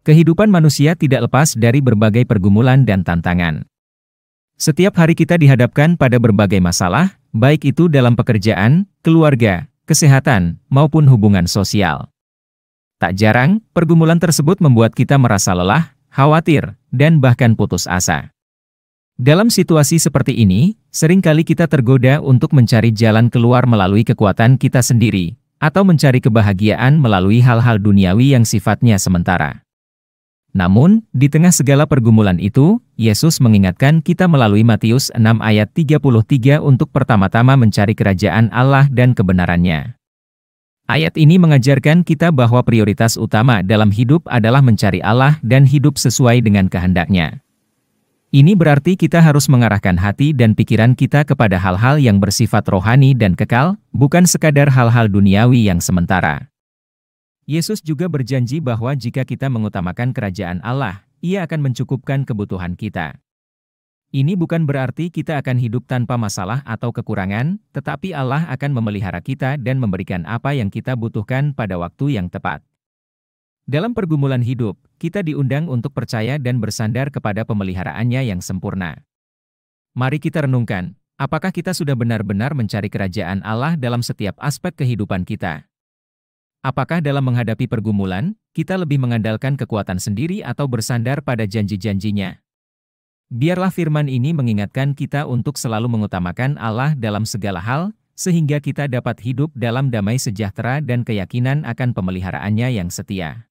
Kehidupan manusia tidak lepas dari berbagai pergumulan dan tantangan. Setiap hari kita dihadapkan pada berbagai masalah, baik itu dalam pekerjaan, keluarga, kesehatan, maupun hubungan sosial. Tak jarang, pergumulan tersebut membuat kita merasa lelah, khawatir, dan bahkan putus asa. Dalam situasi seperti ini, seringkali kita tergoda untuk mencari jalan keluar melalui kekuatan kita sendiri, atau mencari kebahagiaan melalui hal-hal duniawi yang sifatnya sementara. Namun, di tengah segala pergumulan itu, Yesus mengingatkan kita melalui Matius 6 ayat 33 untuk pertama-tama mencari kerajaan Allah dan kebenarannya. Ayat ini mengajarkan kita bahwa prioritas utama dalam hidup adalah mencari Allah dan hidup sesuai dengan kehendaknya. Ini berarti kita harus mengarahkan hati dan pikiran kita kepada hal-hal yang bersifat rohani dan kekal, bukan sekadar hal-hal duniawi yang sementara. Yesus juga berjanji bahwa jika kita mengutamakan kerajaan Allah, ia akan mencukupkan kebutuhan kita. Ini bukan berarti kita akan hidup tanpa masalah atau kekurangan, tetapi Allah akan memelihara kita dan memberikan apa yang kita butuhkan pada waktu yang tepat. Dalam pergumulan hidup, kita diundang untuk percaya dan bersandar kepada pemeliharaannya yang sempurna. Mari kita renungkan, apakah kita sudah benar-benar mencari kerajaan Allah dalam setiap aspek kehidupan kita? Apakah dalam menghadapi pergumulan, kita lebih mengandalkan kekuatan sendiri atau bersandar pada janji-janjinya? Biarlah firman ini mengingatkan kita untuk selalu mengutamakan Allah dalam segala hal, sehingga kita dapat hidup dalam damai sejahtera dan keyakinan akan pemeliharaannya yang setia.